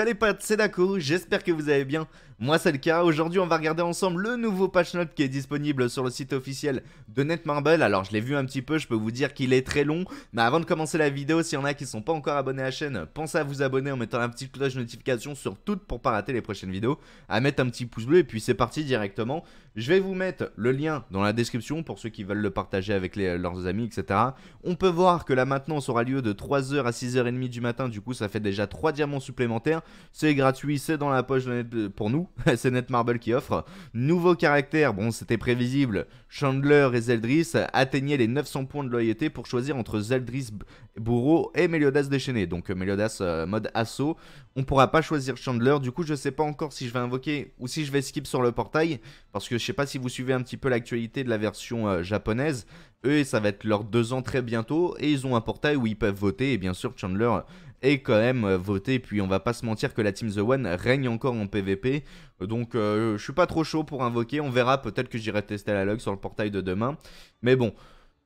Salut les potes, c'est Daku, j'espère que vous allez bien. Moi c'est le cas, aujourd'hui on va regarder ensemble le nouveau patch note qui est disponible sur le site officiel de Netmarble. Alors je l'ai vu un petit peu, je peux vous dire qu'il est très long, mais avant de commencer la vidéo, s'il y en a qui sont pas encore abonnés à la chaîne, pensez à vous abonner en mettant la petite cloche de notification sur toutes pour pas rater les prochaines vidéos, à mettre un petit pouce bleu et puis c'est parti directement. Je vais vous mettre le lien dans la description pour ceux qui veulent le partager avec leurs amis, etc. On peut voir que la maintenance aura lieu de 3h à 6h30 du matin, du coup ça fait déjà 3 diamants supplémentaires. C'est gratuit, c'est dans la poche euh, pour nous. c'est Netmarble qui offre. Nouveau caractère, bon, c'était prévisible. Chandler et Zeldris atteignaient les 900 points de loyauté pour choisir entre Zeldris bourreau et Meliodas déchaîné. Donc euh, Meliodas euh, mode assaut. On pourra pas choisir Chandler. Du coup, je sais pas encore si je vais invoquer ou si je vais skip sur le portail. Parce que je sais pas si vous suivez un petit peu l'actualité de la version japonaise. Eux, ça va être leurs deux ans très bientôt. Et ils ont un portail où ils peuvent voter. Et bien sûr, Chandler et quand même euh, voter. Puis on va pas se mentir que la Team The One règne encore en PVP. Donc euh, je suis pas trop chaud pour invoquer. On verra. Peut-être que j'irai tester la log sur le portail de demain. Mais bon.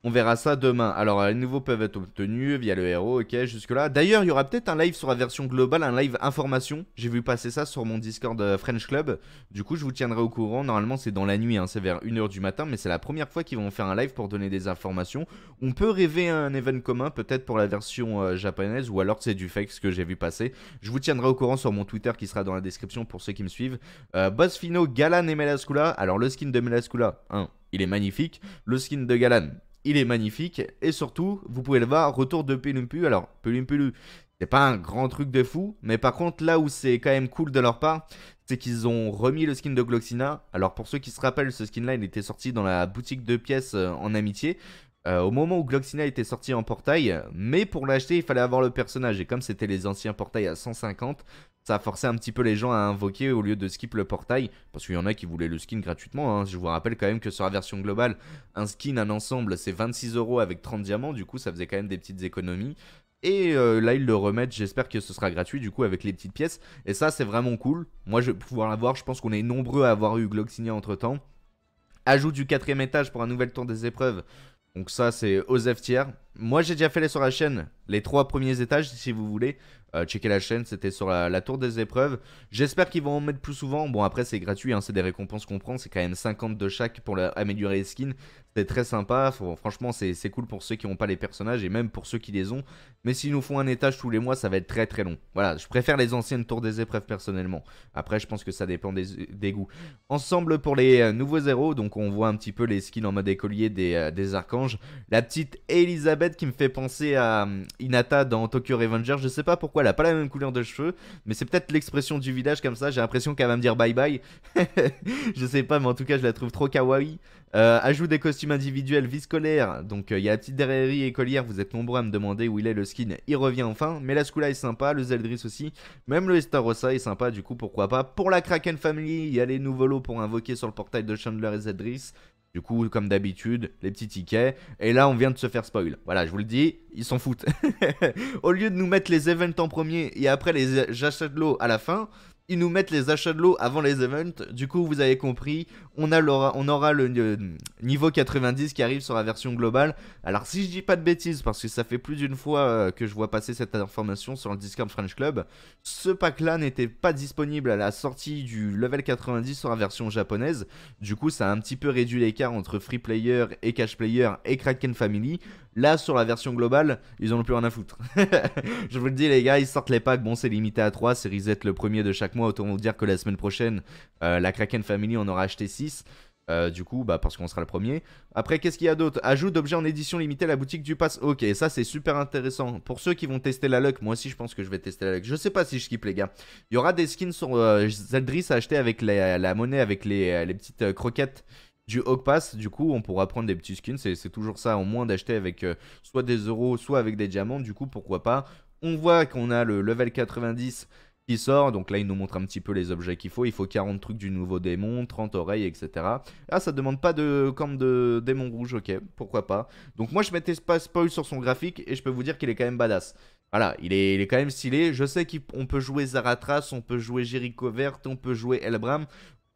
On verra ça demain. Alors, euh, les nouveaux peuvent être obtenus via le héros, ok, jusque-là. D'ailleurs, il y aura peut-être un live sur la version globale, un live information. J'ai vu passer ça sur mon Discord euh, French Club. Du coup, je vous tiendrai au courant. Normalement, c'est dans la nuit, hein. c'est vers 1h du matin, mais c'est la première fois qu'ils vont faire un live pour donner des informations. On peut rêver un event commun, peut-être pour la version euh, japonaise, ou alors c'est du fake, ce que j'ai vu passer. Je vous tiendrai au courant sur mon Twitter qui sera dans la description pour ceux qui me suivent. boss Fino, Galan et Melaskula Alors, le skin de Melaskula 1. il est magnifique. Le skin de Galan, il est magnifique. Et surtout, vous pouvez le voir, retour de Pelumpu. Alors, Pelumpu, c'est pas un grand truc de fou, mais par contre, là où c'est quand même cool de leur part, c'est qu'ils ont remis le skin de Gloxina. Alors, pour ceux qui se rappellent, ce skin-là, il était sorti dans la boutique de pièces euh, en amitié. Euh, au moment où Gloxina était sorti en portail, mais pour l'acheter, il fallait avoir le personnage. Et comme c'était les anciens portails à 150, ça a forcé un petit peu les gens à invoquer au lieu de skip le portail, parce qu'il y en a qui voulaient le skin gratuitement. Hein. Je vous rappelle quand même que sur la version globale, un skin, un ensemble, c'est 26 euros avec 30 diamants, du coup ça faisait quand même des petites économies. Et euh, là, ils le remettent. J'espère que ce sera gratuit, du coup, avec les petites pièces. Et ça, c'est vraiment cool. Moi, je vais pouvoir l'avoir. Je pense qu'on est nombreux à avoir eu Gloxinia entre temps. Ajout du quatrième étage pour un nouvel tour des épreuves. Donc ça, c'est Osef Tiers. Moi, j'ai déjà fait les sur la chaîne, les trois premiers étages, si vous voulez. Euh, checker la chaîne, c'était sur la, tour des épreuves. J'espère qu'ils vont en mettre plus souvent. Bon, après, c'est gratuit, hein, c'est des récompenses qu'on prend. C'est quand même 50 de chaque pour améliorer les skins. C'est très sympa. franchement, c'est cool pour ceux qui n'ont pas les personnages et même pour ceux qui les ont. Mais s'ils nous font un étage tous les mois, ça va être très très long. Voilà, je préfère les anciennes tours des épreuves personnellement. Après, je pense que ça dépend des, goûts. Ensemble pour les euh, nouveaux héros, donc on voit un petit peu les skins en mode écolier des, euh, des archanges. La petite Elisabeth qui me fait penser à Inata dans Tokyo Revenger. Je sais pas pourquoi elle a pas la même couleur de cheveux, mais c'est peut-être l'expression du village comme ça, j'ai l'impression qu'elle va me dire bye bye. je sais pas, mais en tout cas, je la trouve trop kawaii. Euh, ajout des costumes individuels vie scolaire. donc euh, il y a la petite derrière écolière, vous êtes nombreux à me demander où il est le skin, il revient enfin, mais la Skula est sympa, le Zeldris aussi, même le Estarossa est sympa, du coup pourquoi pas. Pour la Kraken Family, il y a les nouveaux lots pour invoquer sur le portail de Chandler et Zeldris, du coup, comme d'habitude, les petits tickets. Et là, on vient de se faire spoil. Voilà, je vous le dis, ils s'en foutent. Au lieu de nous mettre les events en premier et après les achats de l'eau à la fin, ils nous mettent les achats de l'eau avant les events. Du coup, vous avez compris, on, on aura le, euh, niveau 90 qui arrive sur la version globale. Alors si je dis pas de bêtises, parce que ça fait plus d'une fois euh, que je vois passer cette information sur le Discord French Club, ce pack-là n'était pas disponible à la sortie du level 90 sur la version japonaise. Du coup, ça a un petit peu réduit l'écart entre Free Player et Cash Player et Kraken Family. Là, sur la version globale, ils en ont plus rien à foutre. je vous le dis, les gars, ils sortent les packs. Bon, c'est limité à 3, c'est reset le premier de chaque mois. Autant vous dire que la semaine prochaine, euh, la Kraken Family en aura acheté 6. Euh, du coup, bah, parce qu'on sera le premier. Après, qu'est-ce qu'il y a d'autre Ajout d'objets en édition limitée à la boutique du pass. Ok, ça c'est super intéressant. Pour ceux qui vont tester la luck, moi aussi je pense que je vais tester la luck. Je sais pas si je skip les gars. Il y aura des skins sur euh, Zeldris à acheter avec la monnaie, avec les, euh, petites croquettes du Hawk Pass. Du coup, on pourra prendre des petits skins. C'est toujours ça, au moins d'acheter avec soit des euros, soit avec des diamants. Du coup, pourquoi pas. On voit qu'on a le level 90 qui sort. Donc là, il nous montre un petit peu les objets qu'il faut. Il faut 40 trucs du nouveau démon, 30 oreilles, etc. Ah, ça demande pas de camp de démon rouge, ok, pourquoi pas. Donc moi, je mettais pas spoil sur son graphique et je peux vous dire qu'il est quand même badass. Voilà, il est, il est quand même stylé. Je sais qu'on peut jouer Zaratras, on peut jouer Jericho Verte, on peut jouer Elbram,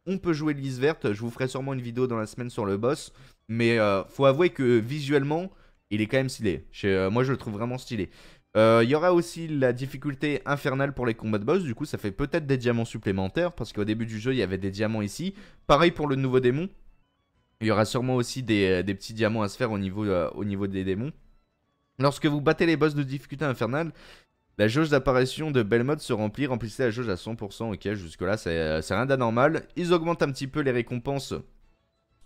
on peut jouer Lise Verte. Je vous ferai sûrement une vidéo dans la semaine sur le boss. Mais euh, faut avouer que visuellement, il est quand même stylé. Euh, moi, je le trouve vraiment stylé. Il euh, y aura aussi la difficulté infernale pour les combats de boss, du coup ça fait peut-être des diamants supplémentaires, parce qu'au début du jeu il y avait des diamants ici. Pareil pour le nouveau démon, il y aura sûrement aussi des, euh, petits diamants à se faire euh, au niveau, des démons. Lorsque vous battez les boss de difficulté infernale, la jauge d'apparition de Belmod se remplit, remplissez la jauge à 100%, ok jusque là c'est rien d'anormal. Ils augmentent un petit peu les récompenses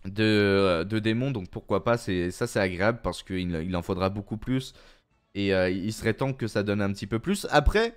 de, démons, donc pourquoi pas, ça c'est agréable parce qu'il en faudra beaucoup plus. Et euh, il serait temps que ça donne un petit peu plus. Après,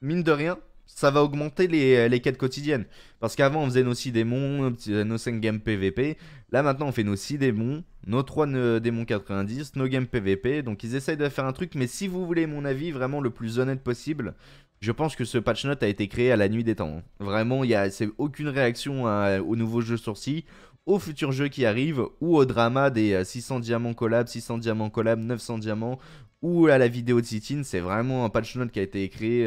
mine de rien, ça va augmenter les, euh, quêtes quotidiennes. Parce qu'avant, on faisait nos 6 démons, euh, nos 5 games PVP. Là, maintenant, on fait nos 6 démons, nos 3 démons 90, nos games PVP. Donc, ils essayent de faire un truc. Mais si vous voulez mon avis vraiment le plus honnête possible, je pense que ce patch note a été créé à la nuit des temps. Hein. Vraiment, il n'y a aucune réaction hein, au nouveau jeu sourcil, au futur jeu qui arrive, ou au drama des 600 diamants collab, 600 diamants collab, 900 diamants, ou à la vidéo de Citine, c'est vraiment un patch note qui a été écrit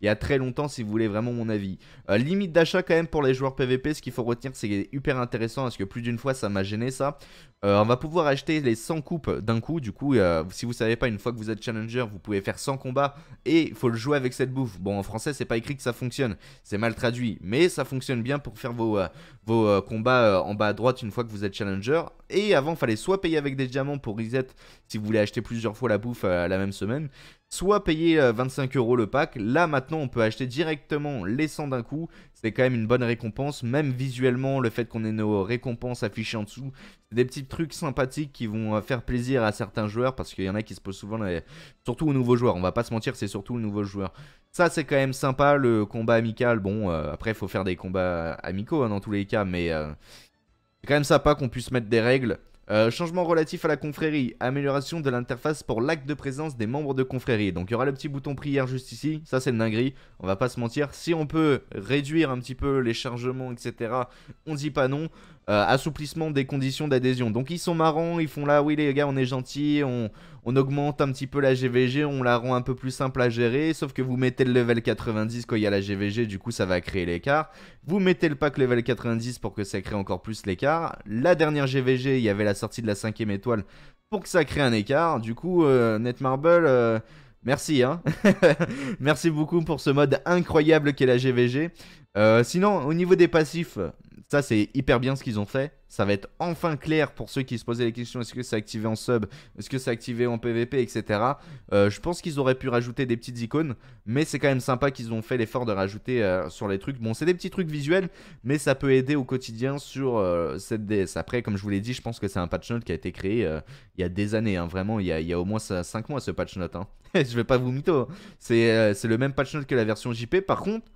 il y a très longtemps si vous voulez vraiment mon avis. Euh, limite d'achat quand même pour les joueurs PVP, ce qu'il faut retenir c'est hyper intéressant parce que plus d'une fois ça m'a gêné ça. Euh, on va pouvoir acheter les 100 coupes d'un coup, du coup euh, si vous savez pas une fois que vous êtes challenger vous pouvez faire 100 combats et il faut le jouer avec cette bouffe. Bon en français c'est pas écrit que ça fonctionne, c'est mal traduit mais ça fonctionne bien pour faire vos, vos combats en bas à droite une fois que vous êtes challenger. Et avant il fallait soit payer avec des diamants pour reset si vous voulez acheter plusieurs fois la bouffe la même semaine, soit payer 25 euh, euros le pack. Là maintenant on peut acheter directement les 100 d'un coup. C'est quand même une bonne récompense. Même visuellement, le fait qu'on ait nos récompenses affichées en dessous. C'est des petits trucs sympathiques qui vont euh, faire plaisir à certains joueurs. Parce qu'il y en a qui se posent souvent, surtout aux nouveaux joueurs. On va pas se mentir, c'est surtout aux nouveaux joueurs. Ça c'est quand même sympa, le combat amical. Bon, euh, après il faut faire des combats amicaux hein, dans tous les cas. Mais c'est quand même sympa qu'on puisse mettre des règles euh, changement relatif à la confrérie, amélioration de l'interface pour l'acte de présence des membres de confrérie. Donc il y aura le petit bouton prière juste ici, ça c'est une dinguerie, on va pas se mentir. Si on peut réduire un petit peu les chargements, etc., on dit pas non. Euh, assouplissement des conditions d'adhésion. Donc ils sont marrants, ils font là, oui les gars, on est gentils, on, on augmente un petit peu la GVG, on la rend un peu plus simple à gérer, sauf que vous mettez le level 90 quand il y a la GVG, du coup ça va créer l'écart. Vous mettez le pack level 90 pour que ça crée encore plus l'écart. La dernière GVG, il y avait la sortie de la cinquième étoile pour que ça crée un écart. Du coup, euh, Net Netmarble... Euh, merci, hein. merci beaucoup pour ce mode incroyable qu'est la GVG. Euh, sinon, au niveau des passifs, ça, c'est hyper bien ce qu'ils ont fait. Ça va être enfin clair pour ceux qui se posaient les questions est-ce que c'est activé en sub Est-ce que c'est activé en PvP Etc. Euh, je pense qu'ils auraient pu rajouter des petites icônes, mais c'est quand même sympa qu'ils ont fait l'effort de rajouter euh, sur les trucs. Bon, c'est des petits trucs visuels, mais ça peut aider au quotidien sur euh, cette DS. Après, comme je vous l'ai dit, je pense que c'est un patch note qui a été créé il y a des années. Hein. Vraiment, il y, a, au moins 5 mois ce patch note. Hein. je vais pas vous mytho. Hein. C'est le même patch note que la version JP. Par contre,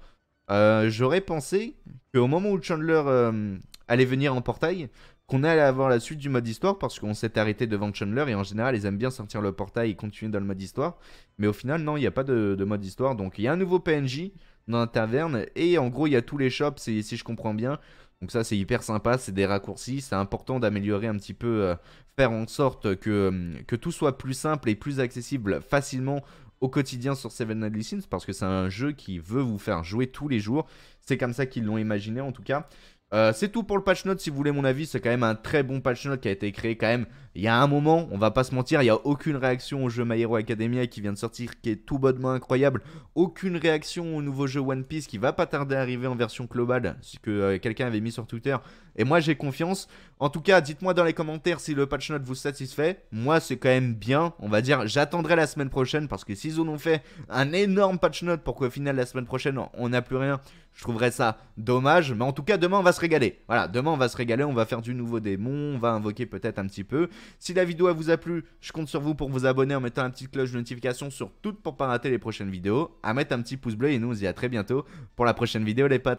euh, j'aurais pensé qu'au moment où Chandler euh, allait venir en portail, qu'on allait avoir la suite du mode histoire parce qu'on s'est arrêté devant Chandler et en général ils aiment bien sortir le portail et continuer dans le mode histoire. Mais au final, non, il n'y a pas de, mode histoire. Donc il y a un nouveau PNJ dans la taverne et en gros il y a tous les shops si, si je comprends bien. Donc ça c'est hyper sympa, c'est des raccourcis, c'est important d'améliorer un petit peu, euh, faire en sorte que tout soit plus simple et plus accessible facilement au quotidien sur Seven Deadly Sins parce que c'est un jeu qui veut vous faire jouer tous les jours. C'est comme ça qu'ils l'ont imaginé en tout cas. Euh, c'est tout pour le patch note. Si vous voulez mon avis, c'est quand même un très bon patch note qui a été créé quand même il y a un moment. On va pas se mentir, il n'y a aucune réaction au jeu My Hero Academia qui vient de sortir, qui est tout bonnement incroyable. Aucune réaction au nouveau jeu One Piece qui va pas tarder à arriver en version globale, ce que euh, quelqu'un avait mis sur Twitter. Et moi j'ai confiance. En tout cas, dites-moi dans les commentaires si le patch note vous satisfait. Moi, c'est quand même bien. On va dire, j'attendrai la semaine prochaine parce que si en ont fait un énorme patch note pour qu'au final, la semaine prochaine, on n'a plus rien, je trouverais ça dommage. Mais en tout cas, demain, on va se régaler. Voilà, demain, on va se régaler. On va faire du nouveau démon. On va invoquer peut-être un petit peu. Si la vidéo vous a plu, je compte sur vous pour vous abonner en mettant un petit cloche de notification sur toutes pour ne pas rater les prochaines vidéos. À mettre un petit pouce bleu et nous, on se dit à très bientôt pour la prochaine vidéo, les potes.